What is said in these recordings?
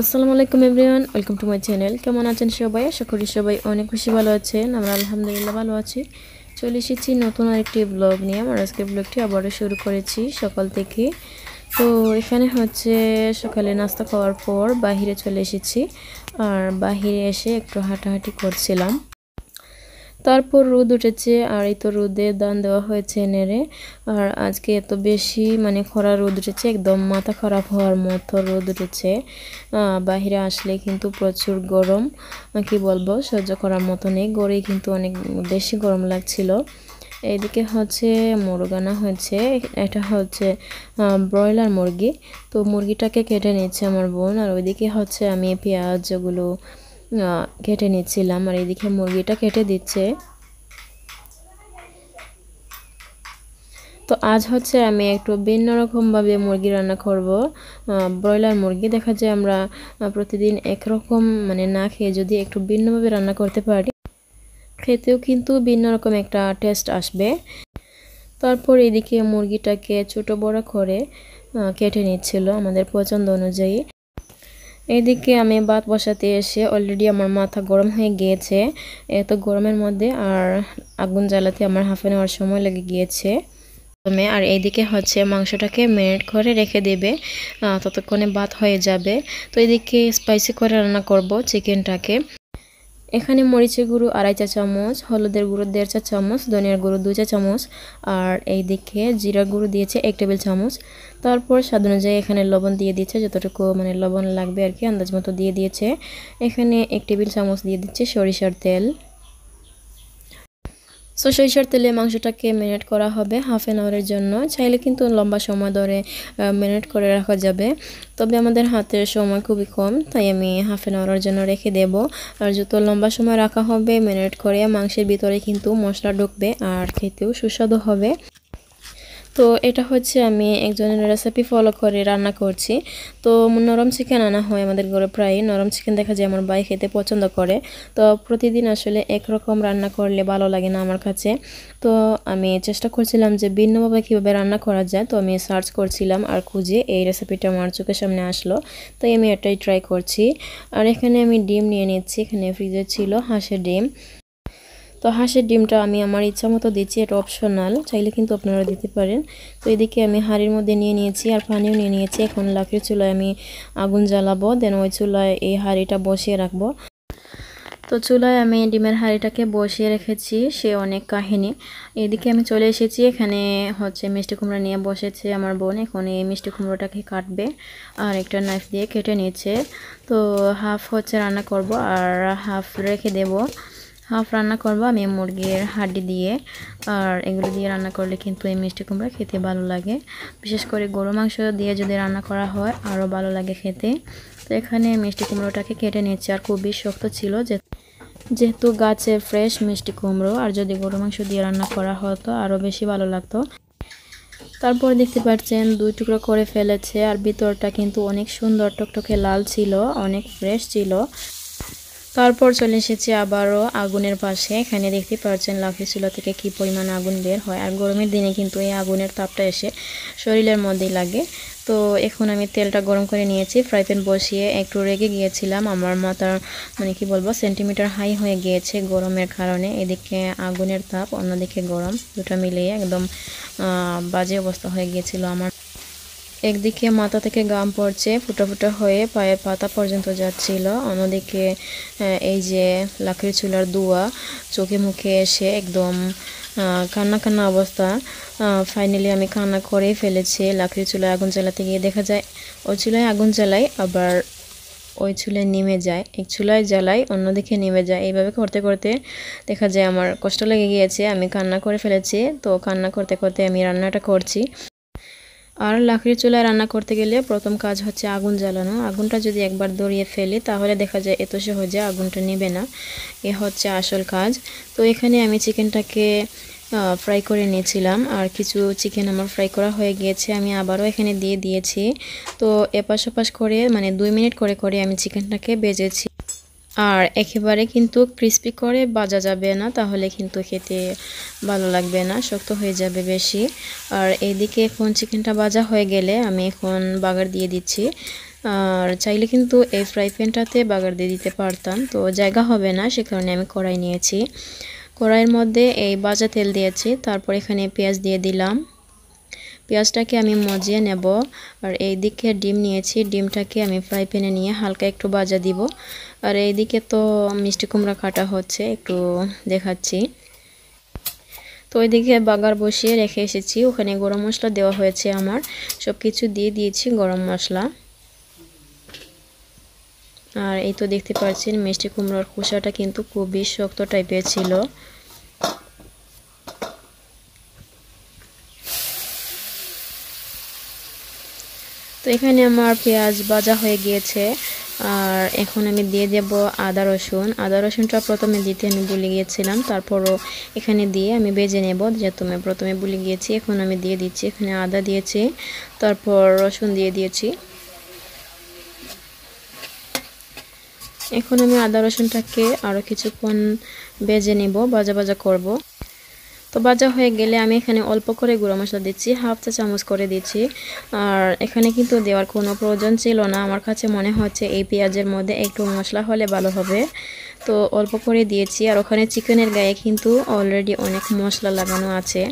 আসসালামু আলাইকুম everyone welcome to my channel কেমন আছেন সবাই আশা করি সবাই অনেক বেশি ভালো আছেন আমরা আলহামদুলিল্লাহ ভালো আছি চলে এসেছি নতুন আরেকটি ব্লগ নিয়ে আমার আজকে ব্লগটি আবারও শুরু করেছি সকাল থেকে তো এখানে হচ্ছে সকালে নাস্তা খাওয়ার পর বাহিরে চলে এসেছি আর বাহিরে এসে একটু হাঁটাহাঁটি করছিলাম তারপর রোদ উঠেছে আর এই তো রোদে দান দেওয়া হয়েছে নেড়ে আর আজকে এত বেশি মানে খরা রোদ উঠেছে একদম মাথা খারাপ হওয়ার মতো রোদ উঠেছে বাহিরে আসলে কিন্তু প্রচুর গরম কি বলবো সহ্য করার মতো নেই গড়েই কিন্তু অনেক বেশি গরম লাগছিল এদিকে হচ্ছে মুরগানা হচ্ছে এটা হচ্ছে ব্রয়লার মুরগি তো মুরগিটাকে কেটে নিচ্ছে আমার বোন আর ওইদিকে হচ্ছে আমি পেঁয়াজ যেগুলো কেটে নিচ্ছিলাম আর এদিকে মুরগিটা কেটে দিচ্ছে তো আজ হচ্ছে আমি একটু ভিন্ন রকমভাবে মুরগি রান্না করব ব্রয়লার মুরগি দেখা যায় আমরা প্রতিদিন একরকম মানে না খেয়ে যদি একটু ভিন্নভাবে রান্না করতে পারি খেতেও কিন্তু ভিন্ন রকম একটা টেস্ট আসবে তারপর এদিকে মুরগিটাকে ছোট বড় করে কেটে নিচ্ছিল আমাদের পছন্দ অনুযায়ী এদিকে আমি ভাত বসাতে এসে অলরেডি আমার মাথা গরম হয়ে গিয়েছে এত গরমের মধ্যে আর আগুন জ্বালাতে আমার হাফে নেওয়ার সময় লেগে গিয়েছে আর এইদিকে হচ্ছে মাংসটাকে মেরিনেট করে রেখে দেবে ততক্ষণে বাত হয়ে যাবে তো এদিকে স্পাইসি করে রান্না করব চিকেনটাকে এখানে মরিচের গুঁড়ো আড়াই চা চামচ হলুদের গুঁড়ো দেড় চা চামচ ধনিয়ার গুঁড়ো দু চা চামচ আর এই দিকে জিরার গুঁড়ো দিয়েছে এক টেবিল চামচ তারপর স্বাদ অনুযায়ী এখানে লবণ দিয়ে দিয়েছে যতটুকু মানে লবণ লাগবে আর কি আন্দাজ মতো দিয়ে দিয়েছে এখানে এক টেবিল চামচ দিয়ে দিচ্ছে সরিষার তেল সো সরিষার তেলে মাংসটাকে মেরিনেট করা হবে হাফ অ্যান আওয়ারের জন্য চাইলে কিন্তু লম্বা সময় ধরে মেরিনেট করে রাখা যাবে তবে আমাদের হাতের সময় খুবই কম তাই আমি হাফ অ্যান আওয়ারের জন্য রেখে দেব আর যত লম্বা সময় রাখা হবে মেরিনেট করে মাংসের ভিতরে কিন্তু মশলা ঢুকবে আর খেতেও সুস্বাদু হবে তো এটা হচ্ছে আমি একজনের রেসিপি ফলো করে রান্না করছি তো নরম চিকেন আনা হয় আমাদের ঘরে প্রায় নরম চিকেন দেখা যায় আমার ভাই খেতে পছন্দ করে তো প্রতিদিন আসলে একরকম রান্না করলে ভালো লাগে না আমার কাছে তো আমি চেষ্টা করছিলাম যে ভিন্নভাবে কীভাবে রান্না করা যায় তো আমি সার্চ করছিলাম আর খুঁজে এই রেসিপিটা আমার চোখের সামনে আসলো তাই আমি এটাই ট্রাই করছি আর এখানে আমি ডিম নিয়ে নিচ্ছি এখানে ফ্রিজে ছিল হাঁসের ডিম তো হাঁসের ডিমটা আমি আমার ইচ্ছা মতো দিচ্ছি এটা অপশনাল চাইলে কিন্তু আপনারা দিতে পারেন তো এদিকে আমি হাঁড়ির মধ্যে নিয়ে নিয়েছি আর পানিও নিয়ে নিয়েছি এখন লাকড়ির চুলায় আমি আগুন জ্বালাবো দেন ওই চুলায় এই হাঁড়িটা বসিয়ে রাখবো তো চুলায় আমি ডিমের হাঁড়িটাকে বসিয়ে রেখেছি সে অনেক কাহিনী এদিকে আমি চলে এসেছি এখানে হচ্ছে মিষ্টি কুমড়া নিয়ে বসেছে আমার বোন এখন এই মিষ্টি কুমড়োটাকে কাটবে আর একটা নাইফ দিয়ে কেটে নিয়েছে তো হাফ হচ্ছে রান্না করব আর হাফ রেখে দেবো হাফ রান্না করবো আমি মুরগির হাড্ডি দিয়ে আর এগুলো দিয়ে রান্না করলে কিন্তু এই মিষ্টি কুমড়া খেতে ভালো লাগে বিশেষ করে গরু মাংস দিয়ে যদি রান্না করা হয় আরও ভালো লাগে খেতে তো এখানে মিষ্টি কুমড়োটাকে কেটে নিচ্ছে আর খুবই শক্ত ছিল যে যেহেতু গাছে ফ্রেশ মিষ্টি কুমড়ো আর যদি গরু মাংস দিয়ে রান্না করা হতো আরও বেশি ভালো লাগতো তারপর দেখতে পাচ্ছেন দুই টুকরো করে ফেলেছে আর ভিতরটা কিন্তু অনেক সুন্দর টকটকে লাল ছিল অনেক ফ্রেশ ছিল তারপর চলে এসেছি আবারও আগুনের পাশে এখানে দেখতে পারছেন লাফি চুলা থেকে কি পরিমাণ আগুন বের হয় আর গরমের দিনে কিন্তু এই আগুনের তাপটা এসে শরীরের মধ্যেই লাগে তো এখন আমি তেলটা গরম করে নিয়েছি ফ্রাই প্যান বসিয়ে একটু রেগে গিয়েছিলাম আমার মাথার মানে কি বলবো সেন্টিমিটার হাই হয়ে গিয়েছে গরমের কারণে এদিকে আগুনের তাপ অন্যদিকে গরম দুটা মিলিয়ে একদম বাজে অবস্থা হয়ে গিয়েছিল আমার একদিকে মাথা থেকে গাম পড়ছে ফুটো ফুটো হয়ে পায়ের পাতা পর্যন্ত যাচ্ছিল অন্যদিকে এই যে লাকড়ি চুলার দুয়া চোখে মুখে এসে একদম কান্না কান্না অবস্থা ফাইনালি আমি কান্না করেই ফেলেছি লাকড়ি চুলায় আগুন জ্বালাতে গিয়ে দেখা যায় ওই চুলায় আগুন জ্বালাই আবার ওই চুলে নেমে যায় এক চুলায় জ্বালাই অন্যদিকে নেমে যায় এইভাবে করতে করতে দেখা যায় আমার কষ্ট লেগে গিয়েছে আমি কান্না করে ফেলেছি তো কান্না করতে করতে আমি রান্নাটা করছি আর লাকড়ির চুলায় রান্না করতে গেলে প্রথম কাজ হচ্ছে আগুন জ্বালানো আগুনটা যদি একবার দড়িয়ে ফেলি তাহলে দেখা যায় এত সহজে আগুনটা নেবে না এ হচ্ছে আসল কাজ তো এখানে আমি চিকেনটাকে ফ্রাই করে নিয়েছিলাম আর কিছু চিকেন আমার ফ্রাই করা হয়ে গিয়েছে আমি আবারও এখানে দিয়ে দিয়েছি তো এপাশ ওপাশ করে মানে দুই মিনিট করে করে আমি চিকেনটাকে বেজেছি আর একেবারে কিন্তু ক্রিস্পি করে বাজা যাবে না তাহলে কিন্তু খেতে ভালো লাগবে না শক্ত হয়ে যাবে বেশি আর এইদিকে এখন চিকেনটা বাজা হয়ে গেলে আমি এখন বাগার দিয়ে দিচ্ছি আর চাইলে কিন্তু এই ফ্রাই প্যানটাতে বাগার দিয়ে দিতে পারতাম তো জায়গা হবে না সে কারণে আমি কড়াই নিয়েছি কড়াইয়ের মধ্যে এই বাজা তেল দিয়েছি তারপর এখানে পেঁয়াজ দিয়ে দিলাম পেঁয়াজটাকে আমি মজিয়ে নেব আর এই দিকে ডিম নিয়েছি ডিমটাকে আমি ফ্রাই প্যানে নিয়ে হালকা একটু বাজা দিব আর এইদিকে তো মিষ্টি কুমড়া কাটা হচ্ছে একটু দেখাচ্ছি তো ওইদিকে বাগার বসিয়ে রেখে এসেছি ওখানে গরম মশলা দেওয়া হয়েছে আমার সব কিছু দিয়ে দিয়েছি গরম মশলা আর এই তো দেখতে পাচ্ছেন মিষ্টি কুমড়ার খোসাটা কিন্তু খুবই শক্ত টাইপের ছিল তো এখানে আমার পেঁয়াজ ভাজা হয়ে গিয়েছে আর এখন আমি দিয়ে দেব আদা রসুন আদা রসুনটা প্রথমে দিতে আমি বলে গিয়েছিলাম তারপরও এখানে দিয়ে আমি বেজে নেব যেহেতু আমি প্রথমে বলে গিয়েছি এখন আমি দিয়ে দিচ্ছি এখানে আদা দিয়েছি তারপর রসুন দিয়ে দিয়েছি এখন আমি আদা রসুনটাকে আরও কিছুক্ষণ বেজে নেব বাজা বাজা করব। তো ভাজা হয়ে গেলে আমি এখানে অল্প করে গুঁড়ো মশলা দিচ্ছি হাফ চা চামচ করে দিচ্ছি আর এখানে কিন্তু দেওয়ার কোনো প্রয়োজন ছিল না আমার কাছে মনে হচ্ছে এই পেঁয়াজের মধ্যে একটু মশলা হলে ভালো হবে তো অল্প করে দিয়েছি আর ওখানে চিকেনের গায়ে কিন্তু অলরেডি অনেক মশলা লাগানো আছে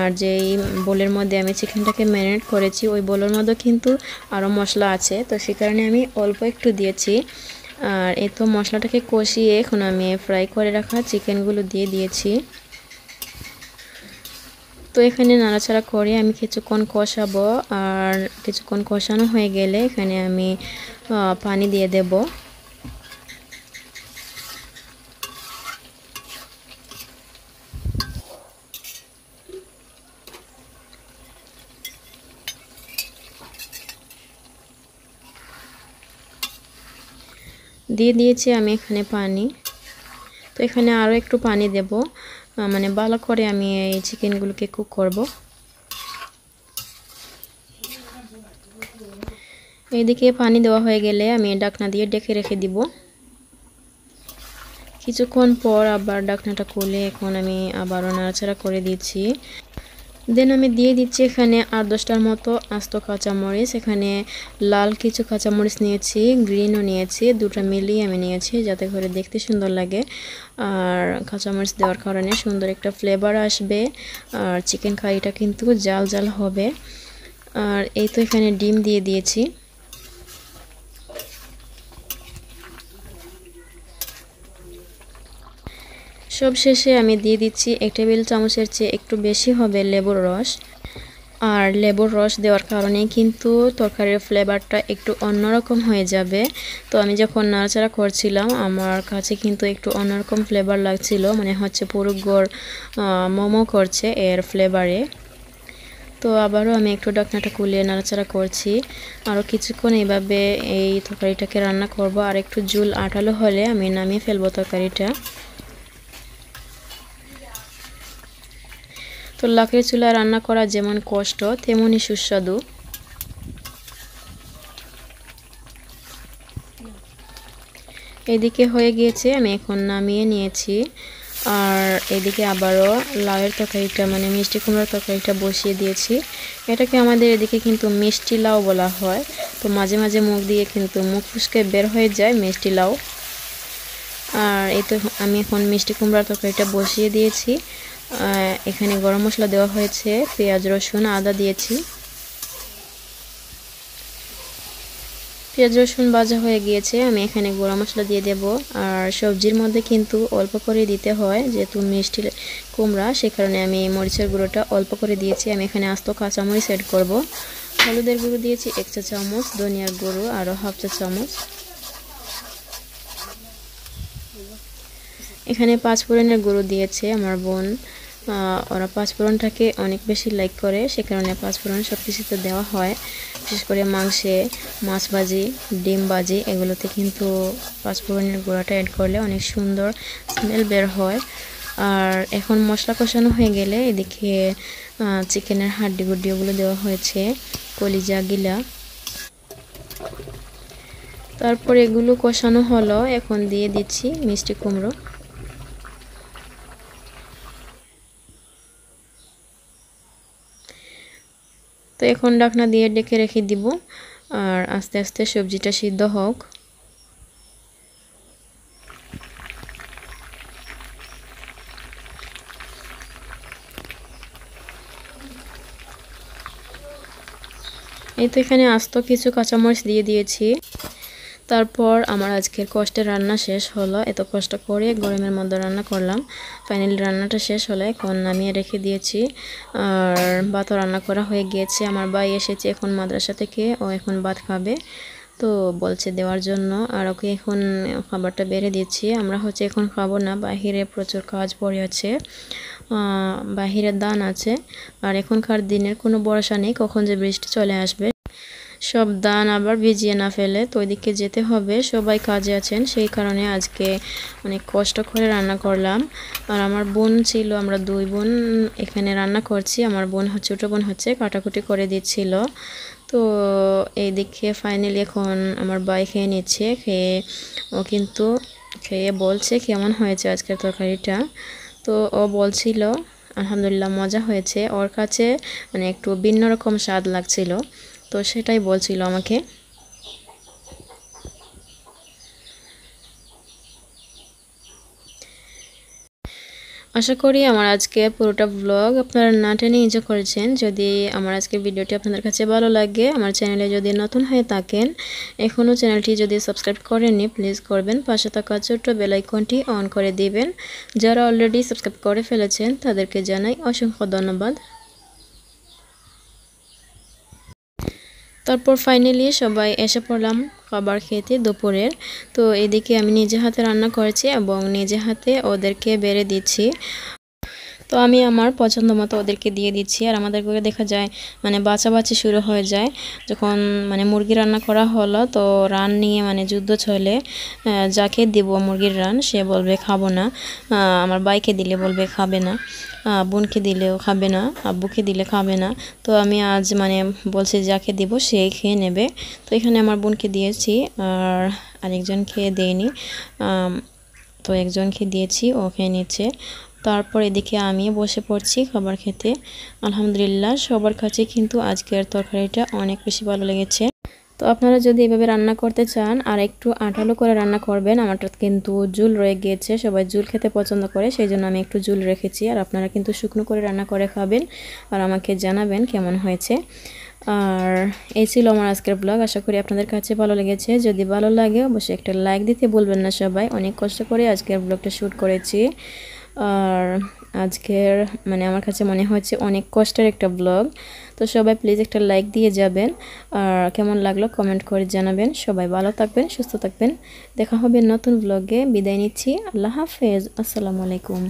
আর যেই বোলের মধ্যে আমি চিকেনটাকে ম্যারিনেট করেছি ওই বোলের মধ্যে কিন্তু আরও মশলা আছে তো সে কারণে আমি অল্প একটু দিয়েছি আর এ তো মশলাটাকে কষিয়ে এখন আমি ফ্রাই করে রাখা চিকেনগুলো দিয়ে দিয়েছি তো এখানে নাড়াচাড়া করে আমি কিছুক্ষণ কষাবো আর কিছুক্ষণ কষানো হয়ে গেলে এখানে আমি পানি দিয়ে দেব দিয়ে দিয়েছি আমি এখানে পানি তো এখানে আরও একটু পানি দেব মানে ভালো করে আমি এই চিকেনগুলোকে কুক করব এইদিকে পানি দেওয়া হয়ে গেলে আমি ডাকনা দিয়ে ডেকে রেখে দিব কিছুক্ষণ পর আবার ডাকনাটা খুলে এখন আমি আবারও নাড়াচাড়া করে দিচ্ছি দেন আমি দিয়ে দিচ্ছি এখানে আট দশটার মতো আস্ত কাঁচামরিচ এখানে লাল কিছু কাঁচামরিচ নিয়েছি গ্রিনও নিয়েছি দুটো মিলিয়ে আমি নিয়েছি যাতে করে দেখতে সুন্দর লাগে আর কাঁচামরিচ দেওয়ার কারণে সুন্দর একটা ফ্লেভার আসবে আর চিকেন কারিটা কিন্তু জাল জাল হবে আর এই তো এখানে ডিম দিয়ে দিয়েছি সব শেষে আমি দিয়ে দিচ্ছি এক টেবিল চামচের চেয়ে একটু বেশি হবে লেবুর রস আর লেবুর রস দেওয়ার কারণে কিন্তু তরকারির ফ্লেভারটা একটু অন্যরকম হয়ে যাবে তো আমি যখন নাড়াচাড়া করছিলাম আমার কাছে কিন্তু একটু অন্যরকম ফ্লেভার লাগছিল মানে হচ্ছে পুরো গড় মোমো করছে এর ফ্লেভারে তো আবারও আমি একটু ডাকনাটা কুলিয়ে নাড়াচাড়া করছি আরও কিছুক্ষণ এইভাবে এই তরকারিটাকে রান্না করব আর একটু জুল আটালো হলে আমি নামিয়ে ফেলবো তরকারিটা তো লাকড়ির চুলা রান্না করা যেমন কষ্ট তেমনই সুস্বাদু এদিকে হয়ে গিয়েছে আমি এখন নামিয়ে নিয়েছি আর এদিকে আবারও লাউয়ের তরকারিটা মানে মিষ্টি কুমড়ার তরকারিটা বসিয়ে দিয়েছি এটাকে আমাদের এদিকে কিন্তু মিষ্টি লাউ বলা হয় তো মাঝে মাঝে মুখ দিয়ে কিন্তু মুখ ফুসকে বের হয়ে যায় মিষ্টি লাউ আর এই তো আমি এখন মিষ্টি কুমড়ার তরকারিটা বসিয়ে দিয়েছি এখানে গরম মশলা দেওয়া হয়েছে পেঁয়াজ রসুন আদা দিয়েছি পেঁয়াজ রসুন ভাজা হয়ে গিয়েছে আমি এখানে গরম মশলা দিয়ে দেব আর সবজির মধ্যে কিন্তু অল্প করে দিতে হয় যেহেতু মিষ্টি কুমড়া সে কারণে আমি মরিচের গুঁড়োটা অল্প করে দিয়েছি আমি এখানে আস্ত কাঁচামরিচ অ্যাড করব হলুদের গুঁড়ো দিয়েছি এক চা চামচ ধনিয়ার গুঁড়ো আরও হাফ চা চামচ এখানে পাঁচফোড়নের গুঁড়ো দিয়েছে আমার বোন ওরা পাঁচফোড়নটাকে অনেক বেশি লাইক করে সে কারণে পাঁচফোড়ন সব কিছুতে দেওয়া হয় বিশেষ করে মাংসে মাছ ভাজি ডিম ভাজি এগুলোতে কিন্তু পাঁচফোড়নের গুঁড়াটা অ্যাড করলে অনেক সুন্দর স্মেল বের হয় আর এখন মশলা কষানো হয়ে গেলে এদিকে চিকেনের হাড্ডি গুড্ডি ওগুলো দেওয়া হয়েছে কলিজা গিলা তারপর এগুলো কষানো হলো এখন দিয়ে দিচ্ছি মিষ্টি কুমড়ো তো এখন ডাকনা দিয়ে ডেকে রেখে দিব আর আস্তে আস্তে সবজিটা সিদ্ধ হোক এই তো এখানে আস্ত কিছু কাঁচামরিচ দিয়ে দিয়েছি তারপর আমার আজকের কষ্টে রান্না শেষ হলো এত কষ্ট করে গরমের মধ্যে রান্না করলাম ফাইনালি রান্নাটা শেষ হলো এখন নামিয়ে রেখে দিয়েছি আর ভাতও রান্না করা হয়ে গিয়েছে আমার ভাই এসেছে এখন মাদ্রাসা থেকে ও এখন ভাত খাবে তো বলছে দেওয়ার জন্য আর ওকে এখন খাবারটা বেড়ে দিচ্ছি আমরা হচ্ছে এখন খাবো না বাহিরে প্রচুর কাজ পড়ে আছে বাহিরে দান আছে আর এখনকার দিনের কোনো বর্ষা নেই কখন যে বৃষ্টি চলে আসবে সব দান আবার ভিজিয়ে না ফেলে তো ওইদিকে যেতে হবে সবাই কাজে আছেন সেই কারণে আজকে অনেক কষ্ট করে রান্না করলাম আর আমার বোন ছিল আমরা দুই বোন এখানে রান্না করছি আমার বোন ছোটো বোন হচ্ছে কাটাকুটি করে দিচ্ছিল তো এইদিকে ফাইনালি এখন আমার বাই খেয়ে নিচ্ছে খেয়ে ও কিন্তু খেয়ে বলছে কেমন হয়েছে আজকের তরকারিটা তো ও বলছিল আলহামদুলিল্লাহ মজা হয়েছে ওর কাছে মানে একটু ভিন্ন রকম স্বাদ লাগছিল তো সেটাই বলছিল আমাকে আশা করি আমার আজকে পুরোটা ব্লগ আপনারা না টেনে এনজয় করেছেন যদি আমার আজকে ভিডিওটি আপনাদের কাছে ভালো লাগে আমার চ্যানেলে যদি নতুন হয়ে থাকেন এখনও চ্যানেলটি যদি সাবস্ক্রাইব করেননি প্লিজ করবেন পাশে থাকা ছোট্ট বেলাইকনটি অন করে দিবেন যারা অলরেডি সাবস্ক্রাইব করে ফেলেছেন তাদেরকে জানাই অসংখ্য ধন্যবাদ তারপর ফাইনালি সবাই এসে পড়লাম খাবার খেতে দুপুরের তো এদিকে আমি নিজে হাতে রান্না করেছি এবং নিজে হাতে ওদেরকে বেড়ে দিচ্ছি তো আমি আমার পছন্দ মতো ওদেরকে দিয়ে দিচ্ছি আর আমাদের করে দেখা যায় মানে বাছাবাছি শুরু হয়ে যায় যখন মানে মুরগি রান্না করা হলো তো রান নিয়ে মানে যুদ্ধ চলে যাকে দেব মুরগির রান সে বলবে খাবো না আমার বাইকে দিলে বলবে খাবে না বোনকে দিলেও খাবে না আব্বুকে দিলে খাবে না তো আমি আজ মানে বলছি যাকে দেব সেই খেয়ে নেবে তো এখানে আমার বোনকে দিয়েছি আর আরেকজন খেয়ে দেয়নি তো একজনকে দিয়েছি ও খেয়ে নিচ্ছে তারপর এদিকে আমি বসে পড়ছি খাবার খেতে আলহামদুলিল্লাহ সবার কাছে কিন্তু আজকের তরকারিটা অনেক বেশি ভালো লেগেছে তো আপনারা যদি এভাবে রান্না করতে চান আর একটু আঠালো করে রান্না করবেন আমারটা কিন্তু জুল রয়ে গিয়েছে সবাই জুল খেতে পছন্দ করে সেই জন্য আমি একটু জুল রেখেছি আর আপনারা কিন্তু শুকনো করে রান্না করে খাবেন আর আমাকে জানাবেন কেমন হয়েছে আর এই ছিল আমার আজকের ব্লগ আশা করি আপনাদের কাছে ভালো লেগেছে যদি ভালো লাগে অবশ্যই একটা লাইক দিতে বলবেন না সবাই অনেক কষ্ট করে আজকের ব্লগটা শ্যুট করেছি আর আজকের মানে আমার কাছে মনে হচ্ছে অনেক কষ্টের একটা ব্লগ তো সবাই প্লিজ একটা লাইক দিয়ে যাবেন আর কেমন লাগলো কমেন্ট করে জানাবেন সবাই ভালো থাকবেন সুস্থ থাকবেন দেখা হবে নতুন ব্লগে বিদায় নিচ্ছি আল্লাহ হাফেজ আসসালামু আলাইকুম